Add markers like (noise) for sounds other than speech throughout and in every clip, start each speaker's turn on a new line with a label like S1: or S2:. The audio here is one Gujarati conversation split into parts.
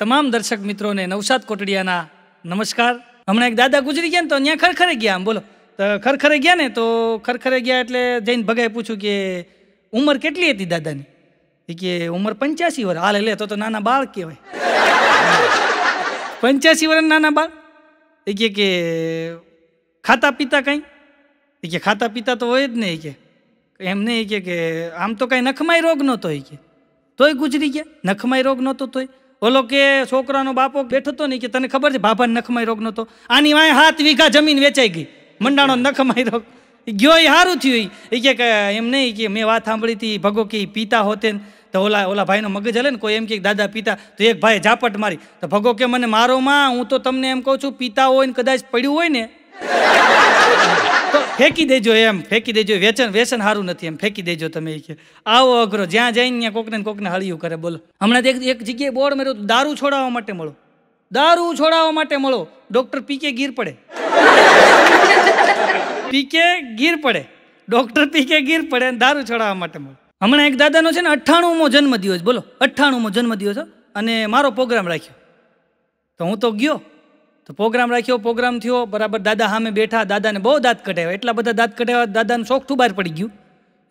S1: તમામ દર્શક મિત્રોને નવસાદ કોટડિયાના નમસ્કાર હમણાં એક દાદા ગુજરી ગયા ને તો અહીંયા ખરખરે ગયા આમ બોલો તો ખરખરે ગયા ને તો ખરખરે ગયા એટલે જઈને ભગાઈ પૂછ્યું કે ઉંમર કેટલી હતી દાદાની એ કે ઉંમર પંચ્યાસી વર્ષ હાલ લે તો તો નાના બાળ કહેવાય પંચ્યાસી વર્ષ નાના બાળ એ કે કે ખાતા પીતા કંઈ કે ખાતા પીતા તો હોય જ ને એ કે એમ નહીં કે આમ તો કાંઈ નખમાય રોગ નહોતો એ કે તોય ગુજરી ગયા નખમાય રોગ નહોતો તોય ઓલો કે છોકરાનો બાપો બેઠો હતો ને કે તને ખબર છે બાબા નખમાય રોગ નહોતો આની વાંહે હાથ વીઘા જમીન વેચાઈ ગઈ મંડાણો નખમાય રોગ ગયો એ સારું થયું એ કે એમ નહીં કે મેં વાત સાંભળી હતી ભગો કે પિતા હોતે તો ઓલા ઓલા ભાઈનો મગજ હલે ને કોઈ એમ કે દાદા પિતા તો એક ભાઈ ઝાપટ મારી તો ભગો કે મને મારો માં હું તો તમને એમ કહું છું પિતા હોય ને કદાચ પડ્યું હોય ને ફેંકી દેજો એમ ફેંકી દેજો વેચન વેસન સારું નથી એમ ફેંકી દેજો તમે કે આવો અઘરો જ્યાં જઈને ત્યાં કોકને કોકને હળિયું કરે બોલો હમણાં એક એક જગ્યાએ બોર્ડ મેળ્યું દારૂ છોડાવવા માટે મળો દારૂ છોડાવવા માટે મળો ડૉક્ટર પીકે ગીર પડે (laughs) પીકે ગીર પડે ડૉક્ટર પીકે ગીર પડે અને દારૂ છોડાવવા માટે મળો હમણાં એક દાદાનો છે ને અઠ્ઠાણુંમો જન્મદિવસ બોલો અઠ્ઠાણુંમો જન્મદિવસ અને મારો પ્રોગ્રામ રાખ્યો તો હું તો ગયો તો પ્રોગ્રામ રાખ્યો પ્રોગ્રામ થયો બરાબર દાદા સામે બેઠા દાદાને બહુ દાંત કઢાવ્યા એટલા બધા દાંત કઢાવ્યા દાદાનું શોખઠું બહાર પડી ગયું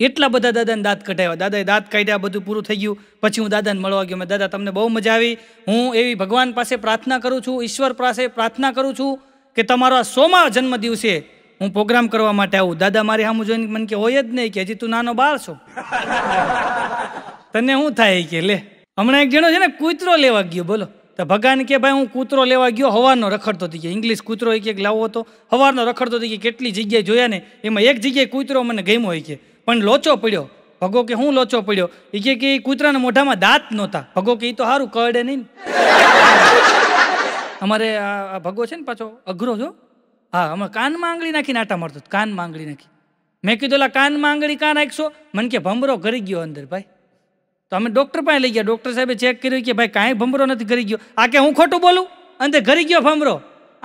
S1: એટલા બધા દાદાને દાંત કઢાવ્યા દાદાએ દાંત કાઢ્યા બધું પૂરું થઈ ગયું પછી હું દાદાને મળવા ગયો મેં દાદા તમને બહુ મજા આવી હું એવી ભગવાન પાસે પ્રાર્થના કરું છું ઈશ્વર પાસે પ્રાર્થના કરું છું કે તમારો આ સોમા જન્મ દિવસે હું પ્રોગ્રામ કરવા માટે આવું દાદા મારી સામું જોઈને મને કે હોય જ નહીં કે હજી તું નાનો બાળ છો (laughs) તને શું થાય કે લે હમણાં એક જણો છે ને કૂતરો લેવા ગયો બોલો તો ભગવાન કે ભાઈ હું કૂતરો લેવા ગયો હવારનો રખડતો થઈ ગયો ઇંગ્લિશ કૂતરો એ એક લાવો હતો હવારનો રખડતો થઈ ગયો કેટલી જગ્યાએ જોયા ને એમાં એક જગ્યાએ કૂતરો મને ગમ્યો હોય કે પણ લોચો પડ્યો ભગો કે હું લોચો પડ્યો એ કે કે કૂતરાના મોઢામાં દાંત નહોતા ભગો કે એ તો સારું કરડે નહીં (laughs) અમારે આ ભગો છે ને પાછો અઘરો જો હા અમે કાનમાં આંગળી નાખીને આટા મારતો કાનમાં આંગળી નાખી મેં કીધું કાનમાં આંગળી કાં નાખશો મને કે ભમરો કરી ગયો અંદર ભાઈ તો અમે ડૉક્ટર પાસે લઈ ગયા ડૉક્ટર સાહેબે ચેક કર્યું કે ભાઈ કાંઈ ભમરો નથી ઘરી ગયો આ કે હું ખોટું બોલું અને તે ઘરી ગયો ભમરો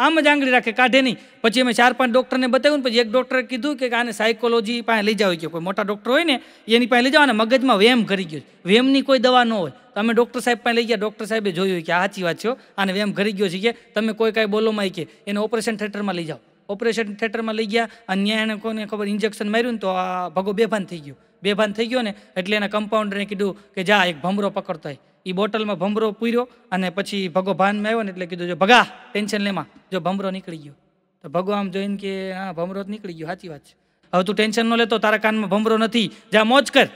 S1: આમ જ આંગળી રાખે કાઢે નહીં પછી અમે ચાર પાંચ ડૉક્ટરને બતાવ્યું પછી એક ડૉક્ટરે કીધું કે આને સાયકોલોજી પાસે લઈ જાવ કે કોઈ મોટા ડૉક્ટર હોય ને એની પાસે લઈ જાવ અને મગજમાં વેમ ઘરી ગયો વેમની કોઈ દવા ન હોય તો અમે ડૉક્ટર સાહેબ પાસે લઈ ગયા ડૉક્ટર સાહેબે જોયું કે આ સાચી વાત છે આને વેમ ઘરી ગયો છે કે તમે કોઈ કાંઈ બોલોમાં કે એને ઓપરેશન થિયેટરમાં લઈ જાઓ ઓપરેશન થિયેટરમાં લઈ ગયા અને ત્યાં એને કોને ખબર ઇન્જેક્શન માર્યું ને તો આ ભગો બેભાન થઈ ગયો બેભાન થઈ ગયો ને એટલે એના કમ્પાઉન્ડરને કીધું કે જા એક ભમરો પકડતો હોય એ બોટલમાં ભમરો પૂર્યો અને પછી ભગો ભાનમાં આવ્યો ને એટલે કીધું જો ભગા ટેન્શન લેમાં જો ભમરો નીકળી ગયો તો ભગો આમ જોઈને કે હા ભમરો જ નીકળી ગયો સાચી વાત છે હવે તું ટેન્શન ન લેતો તારા કાનમાં ભમરો નથી જા મોજ કર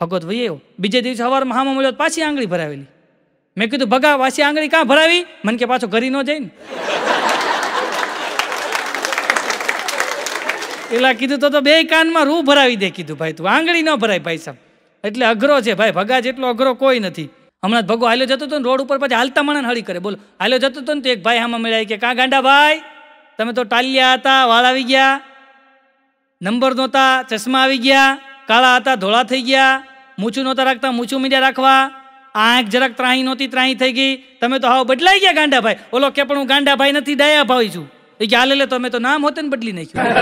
S1: ભગવત ભાઈ એવો બીજે દિવસે સવારમાં હામાં મળ્યો પાછી આંગળી ભરાવેલી મેં કીધું ભગા પાછી આંગળી ક્યાં ભરાવી મને કે પાછો ઘરી ન જઈને પેલા કીધું તો બે કાનમાં રૂ ભરાવી દે કીધું ભાઈ તું આંગળી ન ભરાય ભાઈ સાહેબ એટલે અઘરો છે ભાઈ ભગા જેટલો અઘરો કોઈ નથી હમણાં ભગો હાલ્યો જતો હતો ને રોડ ઉપર પછી હાલતા મને હળી કરે બોલો હાલ્યો જતો હતો ને તો એક ભાઈ આમાં મળ્યા કે કાં ગાંડા ભાઈ તમે તો ટાલ્યા હતા વાળ આવી ગયા નંબર નહોતા ચશ્મા આવી ગયા કાળા હતા ધોળા થઈ ગયા મૂછું નહોતા રાખતા મૂછું મીડિયા રાખવા આંખ જરાક ત્રાહી નહોતી ત્રાહી થઈ ગઈ તમે તો હાવ બદલાઈ ગયા ગાંડા ભાઈ બોલો કે પણ હું ગાંડા ભાઈ નથી ડાયા ભાવી છું એ કે હાલે તમે તો નામ હોતે ને બદલી નાખ્યું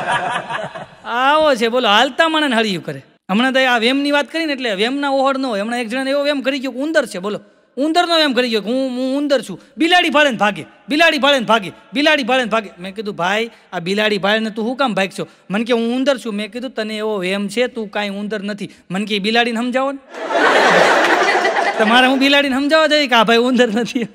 S1: (laughs) આવો છે બોલો હાલતા મને હળિયું કરે હમણાં તો આ વેમની વાત કરીને એટલે વેમના ઓહળ ન હોય હમણાં એક જણાને એવો વેમ કરી ગયો કે ઉંદર છે બોલો ઉંદરનો એમ કરી ગયો કે હું હું ઉંદર છું બિલાડી ભાળે ભાગે બિલાડી ભાળે ભાગે બિલાડી ભાળે ભાગે મેં કીધું ભાઈ આ બિલાડી ભાળને તું શું કામ ભાગશો મને કે હું ઉંદર છું મેં કીધું તને એવો વેમ છે તું કાંઈ ઉંદર નથી મને કે બિલાડીને સમજાવો ને (laughs) તમારે હું બિલાડીને સમજાવવા જઈએ કે આ ભાઈ ઉંદર નથી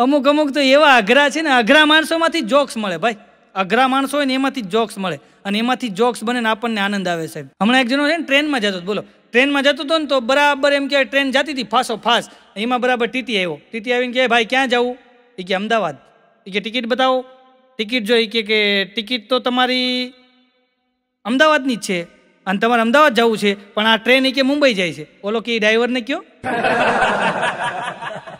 S1: અમુક અમુક તો એવા અઘરા છે ને અઘરા માણસોમાંથી જોક્સ મળે ભાઈ અઘરા માણસો હોય ને એમાંથી જોક્સ મળે અને એમાંથી જોક્સ બને ને આપણને આનંદ આવે સાહેબ હમણાં એક જણો છે ને ટ્રેનમાં જતો બોલો ટ્રેનમાં જતો હતો ને તો બરાબર એમ કે ટ્રેન જતી હતી ફાસો ફાસ એમાં બરાબર ટીટી આવ્યો ટીટી આવીને કહે ભાઈ ક્યાં જવું એ કે અમદાવાદ એ કે ટિકિટ બતાવો ટિકિટ જોઈ કે કે ટિકિટ તો તમારી અમદાવાદની જ છે અને તમારે અમદાવાદ જવું છે પણ આ ટ્રેન એ કે મુંબઈ જાય છે ઓલો કે એ ડ્રાઈવરને કયો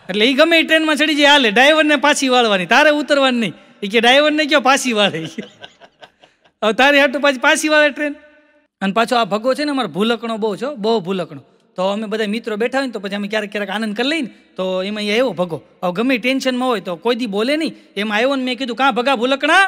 S1: એટલે એ ગમે એ ટ્રેનમાં ચડી જાય હાલે ડ્રાઈવરને પાછી વાળવાની તારે ઉતરવાની નહીં એ કે ડ્રાઈવરને કયો પાછી વાળે હવે તારે હાટું પાછી પાછી વાળે ટ્રેન અને પાછો આ ભગો છે ને અમારો ભૂલકણો બહુ છો બહુ ભૂલકણો તો અમે બધા મિત્રો બેઠા હોય ને તો પછી અમે ક્યારેક ક્યારેક આનંદ કરી લઈને તો એમાં એવો ભગો હવે ગમે ટેન્શનમાં હોય તો કોઈ દી બોલે નહીં એમાં આવ્યો ને મેં કીધું કાં ભગા ભૂલકણા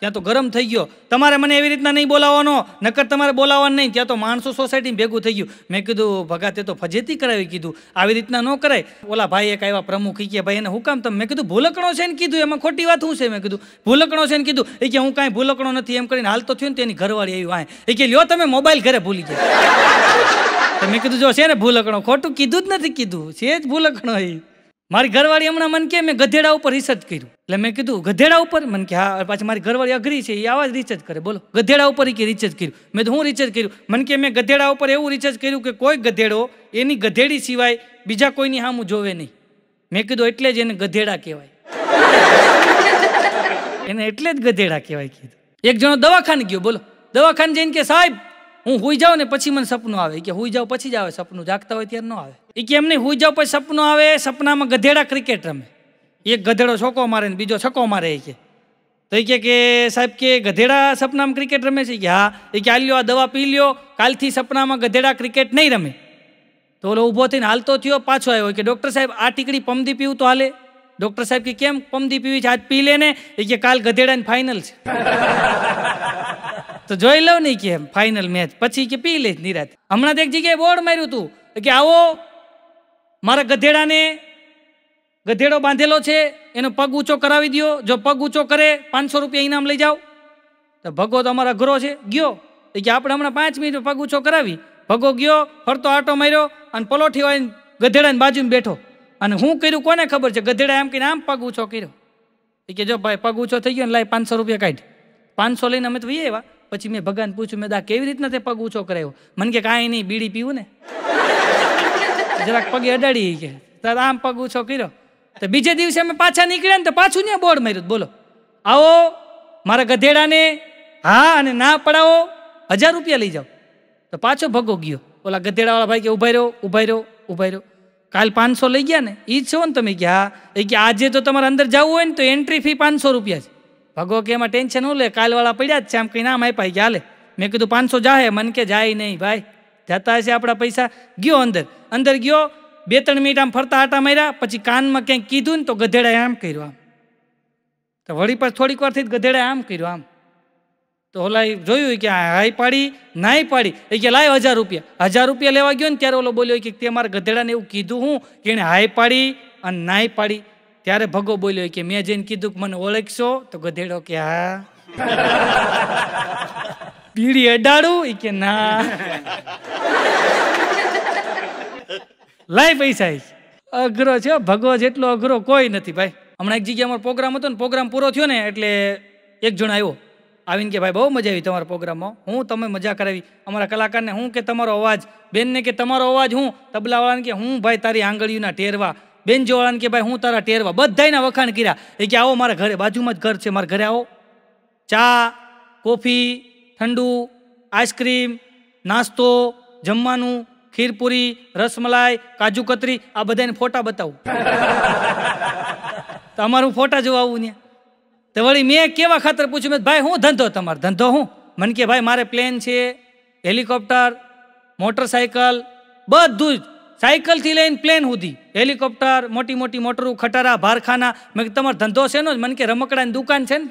S1: ત્યાં તો ગરમ થઈ ગયો તમારે મને એવી રીતના નહીં બોલાવવાનો નકર તમારે બોલાવવાનું નહીં ત્યાં તો માણસો સોસાયટી ભેગું થઈ ગયું મેં કીધું ભગા તે તો ફજેતી કરાવી કીધું આવી રીતના ન કરાય ઓલા ભાઈ એક આવ્યા પ્રમુખ કે ભાઈ એને હું કામ તમે મેં કીધું ભૂલકણો છે ને કીધું એમાં ખોટી વાત શું છે મેં કીધું ભૂલકણો છે ને કીધું એ કે હું કાંઈ ભૂલકણો નથી એમ કરીને હાલતો થયું ને તેની ઘરવાળી આવી વાય એ કે લ્યો તમે મોબાઈલ ઘરે ભૂલી ગયા મેં કીધું જો છે ને ભૂલકણો ખોટું કીધું જ નથી કીધું છે જ ભૂલકણો એ મારી ઘરવાળી હમણાં મને કે મેં ગધેડા ઉપર રિસર્ચ કર્યું એટલે મેં કીધું ગધેડા ઉપર મને કે હા પાછી મારી ઘરવાળી અઘરી છે એ આવા જ રિસર્ચ કરે બોલો ગધેડા ઉપર કે રિસર્ચ કર્યું મેં તો હું રિચાર્જ કર્યું મને કે મેં ગધેડા ઉપર એવું રિસર્ચ કર્યું કે કોઈ ગધેડો એની ગધેડી સિવાય બીજા કોઈની હા હું જોવે નહીં મેં કીધું એટલે જ એને ગધેડા કહેવાય (laughs) એને એટલે જ ગધેડા કહેવાય કીધું એક જણો દવાખાને ગયો બોલો દવાખાને જઈને કે સાહેબ હું હુઈ જાઉં ને પછી મને સપનું આવે કે હુઈ જાઉં પછી જ આવે સપનું જાગતા હોય ત્યારે ન આવે એ કેમ નહીં હુઈ જાઉં પછી સપનું આવે સપનામાં ગધેડા ક્રિકેટ રમે એક ગધેડો છોકો મારે ને બીજો છકો મારે કે તો એ કે કે સાહેબ કે ગધેડા સપનામાં ક્રિકેટ રમે છે કે હા એ કે આલ્યો આ દવા પી લ્યો કાલથી સપનામાં ગધેડા ક્રિકેટ નહીં રમે તો ઓલો ઊભો થઈને હાલતો થયો પાછો આવ્યો કે ડૉક્ટર સાહેબ આ ટીકડી પમદી પીવું તો હાલે ડૉક્ટર સાહેબ કે કેમ પમદી પીવી છે આજ પી લે ને એ કે કાલ ગધેડાની ફાઇનલ છે તો જોઈ લઉં નહીં કે ફાઇનલ મેચ પછી કે પી લઈશ નિરાત હમણાં તો એક જગ્યાએ બોર્ડ માર્યું હતું કે આવો મારા ગધેડાને ગધેડો બાંધેલો છે એનો પગ ઊંચો કરાવી દો જો પગ ઊંચો કરે પાંચસો રૂપિયા ઇનામ લઈ જાઓ તો ભગો તો અમારા ઘરો છે ગયો કે આપણે હમણાં પાંચ મિનિટ પગ ઊંચો કરાવી ભગો ગયો ફરતો આટો માર્યો અને પલોઠી વાળીને ગધેડાની બાજુમાં બેઠો અને હું કર્યું કોને ખબર છે ગધેડા એમ કહીને આમ પગ ઊંચો કર્યો કે જો ભાઈ પગ ઊંચો થઈ ગયો ને લાઈ પાંચસો રૂપિયા કાઢ પાંચસો લઈને અમે તો વહી આવ્યા પછી મેં ભગવાન પૂછ્યું મેં દા કેવી રીતના તે પગ ઊંચો કરાયો મને કે કાંઈ નહીં બીડી પીવું ને જરાક પગે અડાડી કે તાર આમ પગ ઊંચો કર્યો તો બીજે દિવસે અમે પાછા નીકળ્યા ને તો પાછું ને બોર્ડ માર્યું બોલો આવો મારા ગધેડાને હા અને ના પડાવો હજાર રૂપિયા લઈ જાઓ તો પાછો ભગો ગયો ઓલા ગધેડાવાળા ભાઈ કે ઉભા રહ્યો ઉભા રહ્યો ઉભા રહ્યો કાલ પાંચસો લઈ ગયા ને એ જ છો ને તમે કે હા એ કે આજે તો તમારે અંદર જવું હોય ને તો એન્ટ્રી ફી પાંચસો રૂપિયા છે ભગો કે એમાં ટેન્શન હું કાલવાળા પડ્યા જ છે આમ કંઈ નામ આપ્યા કે હાલે મેં કીધું પાંચસો જાહે મન કે જાય નહીં ભાઈ જતા હશે આપણા પૈસા ગયો અંદર અંદર ગયો બે ત્રણ મિનિટ આમ ફરતા આટા માર્યા પછી કાનમાં ક્યાંક કીધું ને તો ગધેડાએ આમ કર્યું આમ તો વળી પાછ થોડીક વારથી જ ગધેડાએ આમ કર્યું આમ તો ઓલા જોયું કે હાઈ પાડી નાઈ પાડી એ કે લાય હજાર રૂપિયા હજાર રૂપિયા લેવા ગયો ને ત્યારે ઓલો બોલ્યો કે તે મારા ગધેડાને એવું કીધું હું કે એણે હાઈ પાડી અને નાઈ પાડી ત્યારે ભગો બોલ્યો કે મેં જઈને કીધું કે મને ઓળખશો તો ગધેડો કે હા (laughs) બીડી અડાડું એ કે ના લાય પૈસા અઘરો છે ભગો જેટલો અઘરો કોઈ નથી ભાઈ હમણાં એક જગ્યામાં પ્રોગ્રામ હતો ને પ્રોગ્રામ પૂરો થયો ને એટલે એક જણ આવ્યો આવીને કે ભાઈ બહુ મજા આવી તમારા પ્રોગ્રામમાં હું તમે મજા કરાવી અમારા કલાકારને હું કે તમારો અવાજ બેનને કે તમારો અવાજ હું તબલાવાળાને કે હું ભાઈ તારી આંગળીઓના ટેરવા બેન જોવાળાને કે ભાઈ હું તારા ટેરવા બધાને વખાણ કર્યા એ કે આવો મારા ઘરે બાજુમાં જ ઘર છે મારા ઘરે આવો ચા કોફી ઠંડુ આઈસ્ક્રીમ નાસ્તો જમવાનું ખીરપુરી રસમલાઈ કાજુ કતરી આ બધાને ફોટા બતાવું (laughs) તો અમારું ફોટા જોવા આવું ને તો વળી મેં કેવા ખાતર પૂછ્યું મેં ભાઈ હું ધંધો તમારો ધંધો હું મને કે ભાઈ મારે પ્લેન છે હેલિકોપ્ટર મોટરસાયકલ બધું જ સાયકલથી લઈને પ્લેન સુધી હેલિકોપ્ટર મોટી મોટી મોટરું ખટારા ભારખાના મેં તમારો ધંધો છે ને જ મને કે રમકડાની દુકાન છે ને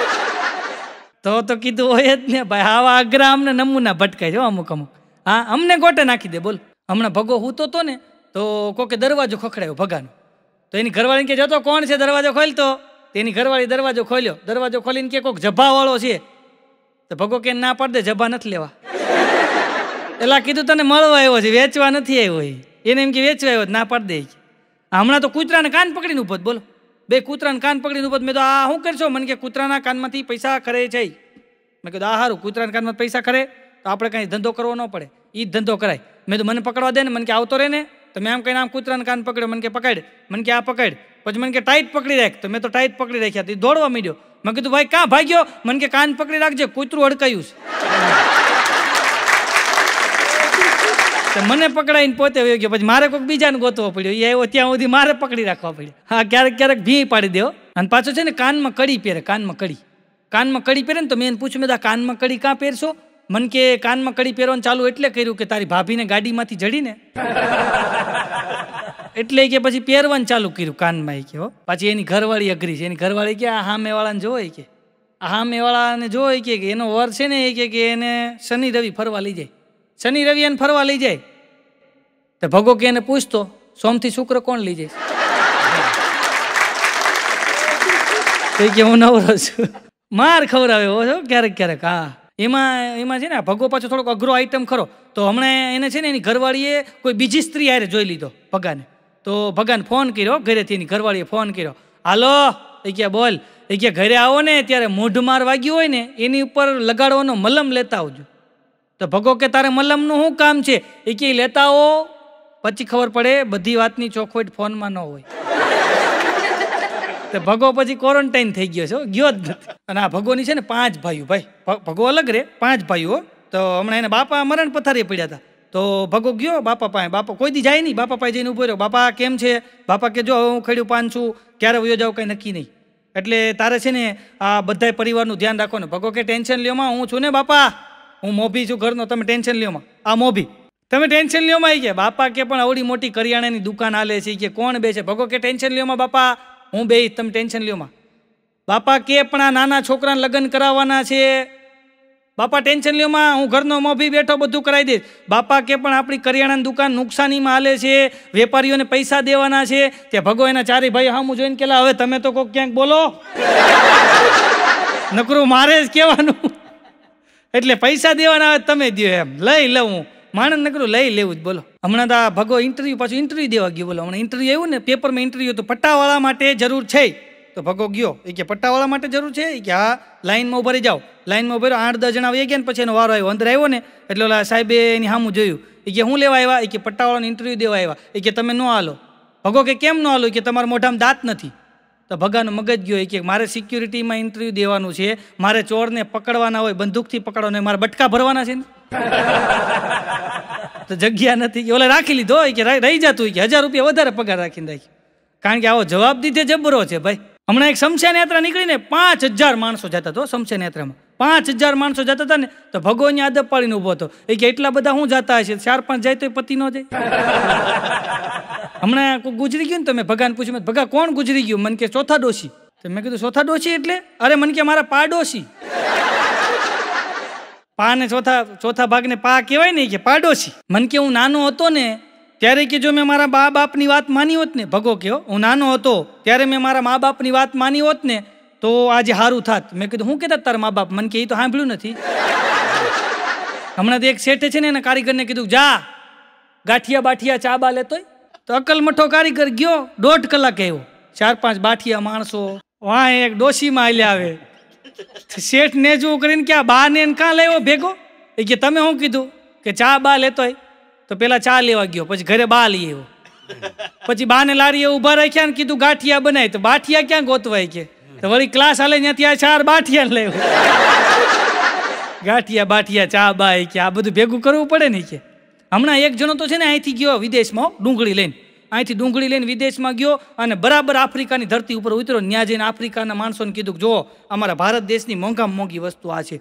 S1: (laughs) તો તો કીધું હોય જ ને ભાઈ આવા આગ્રા અમને નમૂના ભટકાય છે અમુક અમુક હા અમને ગોટે નાખી દે બોલ હમણાં ભગો હૂતો તો ને તો કોકે દરવાજો ખખડાયો ભગાનો તો એની ઘરવાળીને કે જતો કોણ છે દરવાજો ખોલતો તેની ઘરવાળી દરવાજો ખોલ્યો દરવાજો ખોલીને કે કોઈક જભાવાળો છે તો ભગો કે ના પાડ દે જભા નથી લેવા એટલે કીધું તને મળવા આવ્યો છે વેચવા નથી આવ્યો એને એમ કે વેચવા આવ્યો ના પાડી દે હમણાં તો કૂતરાને કાન પકડીને ઉભો બોલો બે કૂતરાને કાન પકડીને ઉભો મેં તો આ શું કરશો મને કે કૂતરાના કાનમાંથી પૈસા ખરે છે મેં કીધું આ સારું કૂતરાના કાનમાં પૈસા ખરે તો આપણે કંઈ ધંધો કરવો ન પડે એ જ ધંધો કરાય મેં તો મને પકડવા દે ને મને કે આવતો રહે ને તો મેં આમ કહીને આમ કૂતરાના કાન પકડ્યો મને કે પકડ મને કે આ પકડ પછી મને કે ટાઈટ પકડી રાખ તો મેં તો ટાઈટ પકડી રાખ્યા તો દોડવા માંડ્યો મેં કીધું ભાઈ કાં ભાગ્યો મને કે કાન પકડી રાખજે કૂતરું અડકાયું છે મને પકડાવીને પોતે વયો ગયો પછી મારે કોઈક બીજાને ગોતવો પડ્યો એ આવ્યો ત્યાં સુધી મારે પકડી રાખવા પડ્યો હા ક્યારેક ક્યારેક ભી પાડી દેવો અને પાછો છે ને કાનમાં કડી પહેરે કાનમાં કડી કાનમાં કડી પહેરે ને તો મેં એને પૂછ્યું મેં કાનમાં કડી કાં પહેરશો મન કે કાનમાં કડી પહેરવાનું ચાલુ એટલે કર્યું કે તારી ભાભીને ગાડીમાંથી જડીને (laughs) એટલે કે પછી પહેરવાનું ચાલુ કર્યું કાનમાં એ કે પાછી એની ઘરવાળી અઘરી છે એની ઘરવાળી કે આ હામેવાળાને જોવે કે આ હામેવાળાને જોવે કે એનો વર છે ને એ કે એને શનિ રવિ ફરવા લઈ જાય શનિ રવિ એને ફરવા લઈ જાય તો ભગો કે એને પૂછતો સોમથી શુક્ર કોણ લઈ જાય એ કે હું નવરો છું માર ખવડાવે છો ક્યારેક ક્યારેક હા એમાં એમાં છે ને ભગો પાછો થોડોક અઘરો આઈટમ ખરો તો હમણાં એને છે ને એની ઘરવાળીએ કોઈ બીજી સ્ત્રી આરે જોઈ લીધો ભગાને તો ભગાને ફોન કર્યો ઘરેથી એની ઘરવાળીએ ફોન કર્યો હાલો એ કે બોલ એ કે ઘરે આવો ને ત્યારે મોઢ માર વાગ્યું હોય ને એની ઉપર લગાડવાનો મલમ લેતા આવજો તો ભગો કે તારે મલમનું શું કામ છે એ કે લેતા હો પછી ખબર પડે બધી વાતની ચોખવટ ફોનમાં ન હોય તો ભગો પછી ક્વોરન્ટાઇન થઈ ગયો છે ગયો જ નથી અને આ ભગોની છે ને પાંચ ભાઈઓ ભાઈ ભગો અલગ રે પાંચ ભાઈઓ તો હમણાં એને બાપા મરણ પથારીએ પડ્યા હતા તો ભગો ગયો બાપા પાસે બાપા કોઈ દી જાય નહીં બાપા પાસે જઈને ઉભો રહ્યો બાપા કેમ છે બાપા કે જો હું ખેડ્યું પાન છું ક્યારે વયો જાઉં કંઈ નક્કી નહીં એટલે તારે છે ને આ બધા પરિવારનું ધ્યાન રાખો ને ભગો કે ટેન્શન લ્યોમાં હું છું ને બાપા હું મોભી છું ઘરનો તમે ટેન્શન લ્યોમાં આ મોભી તમે ટેન્શન લ્યોમાં આવી ગયા બાપા કે પણ આવડી મોટી કરિયાણાની દુકાન આલે છે કે કોણ બે છે ભગો કે ટેન્શન લ્યોમાં બાપા હું બે તમે ટેન્શન લ્યોમાં બાપા કે પણ આ નાના છોકરાને લગ્ન કરાવવાના છે બાપા ટેન્શન લ્યોમાં હું ઘરનો મોભી બેઠો બધું કરાવી દઈશ બાપા કે પણ આપણી કરિયાણાની દુકાન નુકસાનીમાં હાલે છે વેપારીઓને પૈસા દેવાના છે કે ભગો એના ચારે ભાઈ હા હું જોઈને કેલા હવે તમે તો કોઈક ક્યાંક બોલો નકરું મારે જ કહેવાનું એટલે પૈસા દેવાના આવે તમે દો એમ લઈ લઉં માણસ નકરું લઈ લેવું જ બોલો હમણાં તો આ ભગો ઇન્ટરવ્યૂ પાછું ઇન્ટરવ્યુ દેવા ગયો બોલો હમણાં ઇન્ટરવ્યૂ આવ્યું ને પેપરમાં ઇન્ટરવ્યૂ તો પટ્ટાવાળા માટે જરૂર છે તો ભગો ગયો એ કે પટ્ટાવાળા માટે જરૂર છે કે હા લાઇનમાં ઉભા રહી જાઓ લાઇનમાં ઉભા આઠ દસ જણા આવી ગયા ને પછી એનો વારો આવ્યો અંદર આવ્યો ને એટલે ઓલા સાહેબે એની સામું જોયું એ કે હું લેવા આવ્યા એ કે પટ્ટાવાળાને ઇન્ટરવ્યૂ દેવા આવ્યા એ કે તમે ન હાલો ભગો કે કેમ ન હાલો કે તમારા મોઢામાં દાંત નથી તો ભગાનો મગજ ગયો કે મારે સિક્યુરિટીમાં ઇન્ટરવ્યુ દેવાનું છે મારે ચોરને પકડવાના હોય બંદૂકથી પકડવાના મારે બટકા ભરવાના છે ને (laughs) તો જગ્યા નથી ઓલે રાખી લીધો હોય કે રહી જતું હોય કે હજાર રૂપિયા વધારે પગાર રાખીને રાખી કારણ કે આવો જવાબ દીધે જબરો છે ભાઈ હમણાં એક શમશાન યાત્રા નીકળીને પાંચ હજાર માણસો જતા તો શમશાન યાત્રામાં પાંચ હજાર માણસો જતા હતા ને તો ભગવાન આદબ પાડીને ઉભો હતો એ કે એટલા બધા હું જતા હશે ચાર પાંચ જાય તો પતિ ન જાય (laughs) હમણાં ગુજરી ગયું ને તો મેં ભગાને પૂછ્યું ભગા કોણ ગુજરી ગયું મન કે ચોથા ડોશી તો મેં કીધું ચોથા ડોશી એટલે અરે મન કે મારા પાડોશી (laughs) પા ને ચોથા ચોથા ભાગને પા કહેવાય ને કે પાડોશી મન કે હું નાનો હતો ને ત્યારે કે જો મેં મારા મા બાપની વાત માની હોત ને ભગો કયો હું નાનો હતો ત્યારે મેં મારા મા બાપની વાત માની હોત ને તો આજે સારું થાત મેં કીધું હું કહેતા તારા મા બાપ મને કે એ તો સાંભળ્યું નથી હમણાં તો એક શેઠે છે ને એના કારીગરને કીધું જા ગાંઠિયા બાઠિયા ચા બા લેતો તો અકલ મઠો કારીગર ગયો દોઢ કલાક એવો ચાર પાંચ બાઠિયા માણસો વાહ એક ડોશીમાં આલે આવે શેઠ ને જો કરીને ક્યાં આ બા ને કાં લેવો ભેગો એ કે તમે શું કીધું કે ચા બા લેતો તો પેલા ચા લેવા ગયો પછી ઘરે બા લઈ આવ્યો પછી બાને લારીએ ઊભા રાખ્યા ને કીધું ગાંઠિયા બનાય તો બાઠિયા ક્યાં ગોતવાય કે તો વળી ક્લાસ હાલે ત્યાં આ ચાર બાઠિયા લેવું ગાંઠિયા બાઠિયા ચા બાય કે આ બધું ભેગું કરવું પડે ને કે હમણાં એક જણો તો છે ને અહીંથી ગયો વિદેશમાં ડુંગળી લઈને અહીંથી ડુંગળી લઈને વિદેશમાં ગયો અને બરાબર આફ્રિકાની ધરતી ઉપર ઉતર્યો ત્યાં જઈને આફ્રિકાના માણસોને કીધું જો અમારા ભારત દેશની મોંઘામાં મોંઘી વસ્તુ આ છે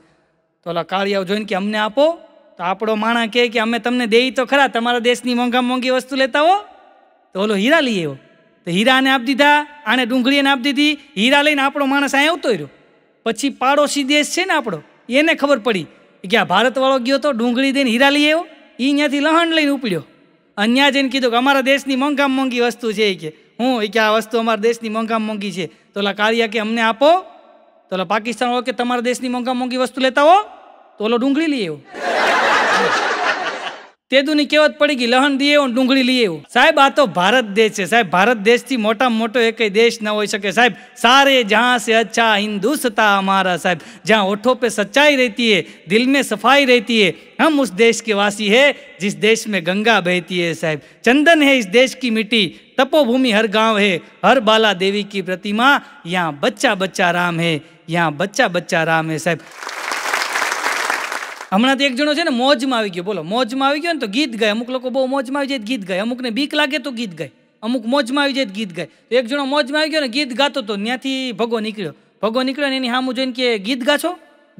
S1: તો ઓલા કાળિયાઓ જોઈને કે અમને આપો તો આપણો માણા કહે કે અમે તમને દેવી તો ખરા તમારા દેશની મોંઘામાં મોંઘી વસ્તુ લેતા હો તો ઓલો હીરા લઈ આવ્યો તો હીરાને આપી દીધા આને ડુંગળીને આપી દીધી હીરા લઈને આપણો માણસ અહીંયા આવતો રહ્યો પછી પાડોશી દેશ છે ને આપણો એને ખબર પડી કે આ ભારતવાળો ગયો તો ડુંગળી દઈને હીરા લઈ આવ્યો એ અહીંયાથી લહણ લઈને ઉપડ્યો અન્યા જઈને કીધું કે અમારા દેશની મોંઘામાં મોંઘી વસ્તુ છે એ કે હું એ કે આ વસ્તુ અમારા દેશની મોંઘામાં મોંઘી છે તો ઓલા કાળિયા કે અમને આપો તો ઓલા પાકિસ્તાન વાળો કે તમારા દેશની મોંઘામાં મોંઘી વસ્તુ લેતા હો તો ઓલો ડુંગળી લઈ આવ્યો તેદુની કહેવત પડી ગઈ લહણ દીએ એવો ડુંગળી લઈએ એવો સાહેબ આ તો ભારત દેશ છે સાહેબ ભારત દેશથી મોટામાં મોટો એકેય દેશ ન હોઈ શકે સાહેબ સારે જહાં સે અચ્છા હિન્દુસતા हमारा સાહેબ જ્યાં ઓઠો पे सच्चाई रहती है दिल में सफाई रहती है हम उस देश के वासी है जिस देश में गंगा बहती है साहब चंदन है इस देश की मिट्टी तपोभूमि हर गाँव है हर बाला देवी की प्रतिमा यहाँ बच्चा बच्चा राम है यहाँ बच्चा बच्चा राम है साहब હમણાં તો એક જણો છે ને મોજમાં આવી ગયો બોલો મોજમાં આવી ગયો ને તો ગીત ગાય અમુક લોકો બહુ મોજમાં આવી જાય ગીત ગાય અમુકને બીક લાગે તો ગીત ગાય અમુક મોજમાં આવી જાય ગીત ગાય તો એક જણો મોજમાં આવી ગયો ને ગીત ગાતો તો ત્યાંથી ભગો નીકળ્યો ભગો નીકળ્યો ને એની સામું જોઈને કે ગીત ગાશો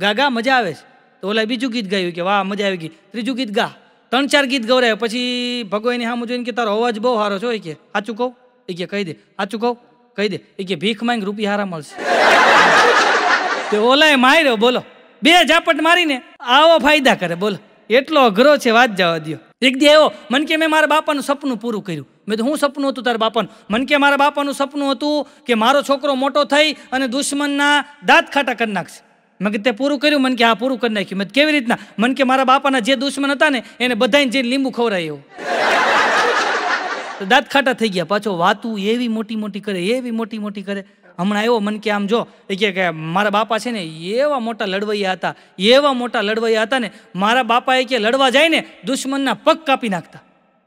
S1: ગા ગા મજા આવે છે તો ઓલા બીજું ગીત ગાયું કે વાહ મજા આવી ગઈ ત્રીજું ગીત ગા ત્રણ ચાર ગીત ગવરાય પછી ભગો એની સામું જોઈને કે તારો અવાજ બહુ સારો છો એ કે સાચું કહું એ કે કહી દે સાચું કહું કહી દે એ કે ભીખ માંગ રૂપિયા હારા મળશે તો ઓલા એ માર્યો બોલો બે ઝાપટ મારીને આવો ફાયદા કરે બોલ એટલો અઘરો છે વાત જવા દો એક દી એવો મન કે મેં મારા બાપાનું સપનું પૂરું કર્યું મેં તો હું સપનું હતું તારા બાપાનું મને કે મારા બાપાનું સપનું હતું કે મારો છોકરો મોટો થઈ અને દુશ્મનના દાંત ખાટા કરી નાખશે મેં કે તે પૂરું કર્યું મન કે આ પૂરું કરી નાખ્યું મેં કેવી રીતના મન કે મારા બાપાના જે દુશ્મન હતા ને એને બધાને જે લીંબુ ખવડાય એવું દાંત ખાટા થઈ ગયા પાછો વાતું એવી મોટી મોટી કરે એવી મોટી મોટી કરે હમણાં આવ્યો મને કે આમ જો એ કે મારા બાપા છે ને એવા મોટા લડવૈયા હતા એવા મોટા લડવૈયા હતા ને મારા બાપાએ એ કે લડવા જાય ને દુશ્મનના પગ કાપી નાખતા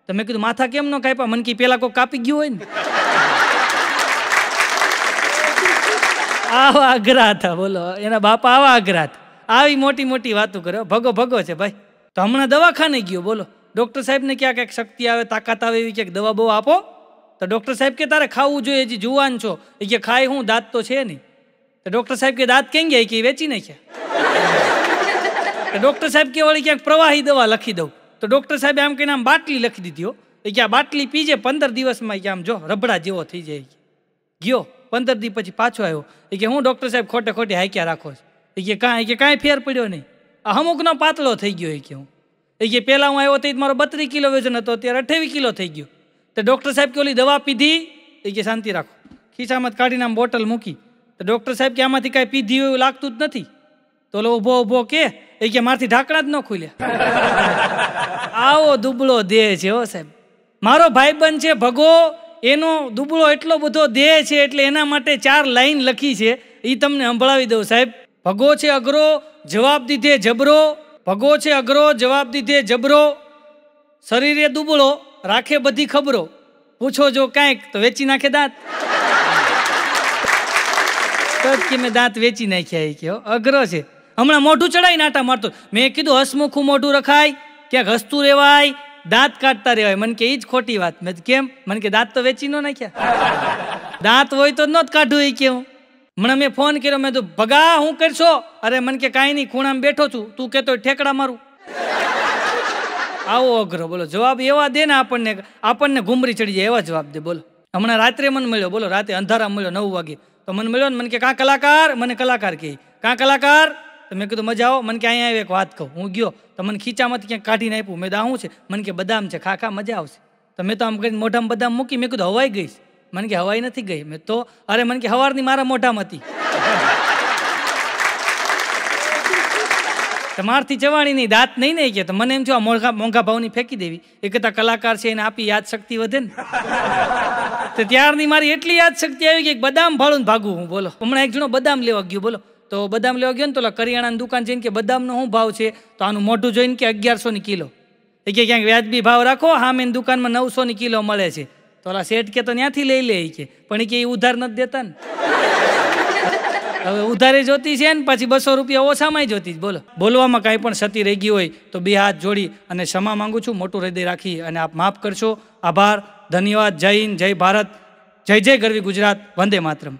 S1: તો મેં કીધું માથા કેમ ન કાપ્યા મને કે પેલા કોઈ કાપી ગયું હોય ને આવા આગ્રહ હતા બોલો એના બાપા આવા આગ્રહ હતા આવી મોટી મોટી વાતો કર્યો ભગો ભગો છે ભાઈ તો હમણાં દવાખાને ગયો બોલો ડૉક્ટર સાહેબને ક્યાં ક્યાંક શક્તિ આવે તાકાત આવે એવી ક્યાંક દવા બહુ આપો તો ડૉક્ટર સાહેબ કે તારે ખાવું જોઈએ હજી જુવાન છો એ કે ખાય હું દાંત તો છે નહીં તો ડૉક્ટર સાહેબ કે દાંત કેમ ગયા કે વેચી નાખ્યા તો ડૉક્ટર સાહેબ કે વળી ક્યાંક પ્રવાહી દવા લખી દઉં તો ડૉક્ટર સાહેબે આમ કહીને આમ બાટલી લખી દીધી એ કે આ બાટલી પીજે પંદર દિવસમાં કે આમ જો રબડા જેવો થઈ જાય ગયો પંદર દી પછી પાછો આવ્યો એ કે હું ડૉક્ટર સાહેબ ખોટે ખોટે હાક્યા રાખો છો એ કે કાંઈ કે કાંઈ ફેર પડ્યો નહીં આ અમુકનો પાતળો થઈ ગયો એ કે હું એ કે પહેલાં હું આવ્યો તો મારો બત્રીસ કિલો વજન હતો અત્યારે અઠ્યાવીસ કિલો થઈ ગયો તો ડૉક્ટર સાહેબ કે ઓલી દવા પીધી એ કે શાંતિ રાખો ખિસ્સામાં કાઢીને આમ બોટલ મૂકી તો ડૉક્ટર સાહેબ કે આમાંથી કાંઈ પીધી એવું લાગતું જ નથી તો ઓલો ઊભો ઊભો કે એ કે મારથી ઢાંકણા જ ન ખુલ્યા આવો દુબળો દેહ છે હો સાહેબ મારો ભાઈબંધ છે ભગો એનો દુબળો એટલો બધો દેહ છે એટલે એના માટે ચાર લાઈન લખી છે એ તમને સંભળાવી દઉં સાહેબ ભગો છે અઘરો જવાબ દીધે જબરો ભગો છે અઘરો જવાબ દીધે જબરો શરીરે દુબળો રાખે બધી ખબરો પૂછો જો કાંઈક તો વેચી નાખે દાંત તો કે મેં દાંત વેચી નાખ્યા એ કહો અઘરો છે હમણાં મોઢું ચડાઈ નાટા મારતો મેં કીધું હસમુખું મોઢું રખાય ક્યાંક હસતું રહેવાય દાંત કાઢતા રહેવાય મને કે એ જ ખોટી વાત મેં કેમ મને કે દાંત તો વેચી નો નાખ્યા દાંત હોય તો ન જ કાઢું એ કેવું હમણાં મેં ફોન કર્યો મેં તો ભગા હું કરશો અરે મને કે કાંઈ નહીં ખૂણામાં બેઠો છું તું કહેતો ઠેકડા મારું આવો અઘરો બોલો જવાબ એવા દે ને આપણને આપણને ગુમરી ચડી જાય એવા જવાબ દે બોલો હમણાં રાત્રે મને મળ્યો બોલો રાતે અંધારા મળ્યો નવ વાગે તો મને મળ્યો ને મને કે કાં કલાકાર મને કલાકાર કહે કાં કલાકાર તો મેં કીધું મજા આવો મને કે અહીંયા એક વાત કહું હું ગયો તો મને ખીચામાંથી ક્યાંક કાઢીને આપ્યું મેં દાહું છે મને કે બદામ છે ખા ખા મજા આવશે તો મેં તો આમ કરીને મોઢામાં બદામ મૂકી મેં કીધું હવાઈ ગઈશ મને કે હવાઈ નથી ગઈ મેં તો અરે મને કે હવારની મારા મોઢામાં હતી તો મારથી જવાની નહીં દાંત નહીં નહીં કે તો મને એમ થયું મોંઘા મોંઘા ભાવની ફેંકી દેવી એ કરતાં કલાકાર છે એને આપી યાદશક્તિ વધે ને તો ત્યારની મારી એટલી યાદશક્તિ આવી કે બદામ ભાળું ભાગું હું બોલો હમણાં એક જણો બદામ લેવા ગયો બોલો તો બદામ લેવા ગયો ને તો કરિયાણાની દુકાન જઈને કે બદામનો શું ભાવ છે તો આનું મોઢું જોઈને કે અગિયારસોની કિલો એ કે ક્યાંક વ્યાજબી ભાવ રાખો હા મેં દુકાનમાં નવસો ની કિલો મળે છે તો ઓલા શેઠ કે તો ત્યાંથી લઈ લે કે પણ એ કે એ ઉધાર નથી દેતા ને હવે ઉધારે જોતી છે ને પછી બસો રૂપિયા ઓછામાં જોતી બોલો બોલવામાં કાંઈ પણ સતી રહી ગઈ હોય તો બે હાથ જોડી અને ક્ષમા માંગુ છું મોટું હૃદય રાખી અને આપ માફ કરશો આભાર ધન્યવાદ જય હિન્દ જય ભારત જય જય ગરવી ગુજરાત વંદે માત્રમ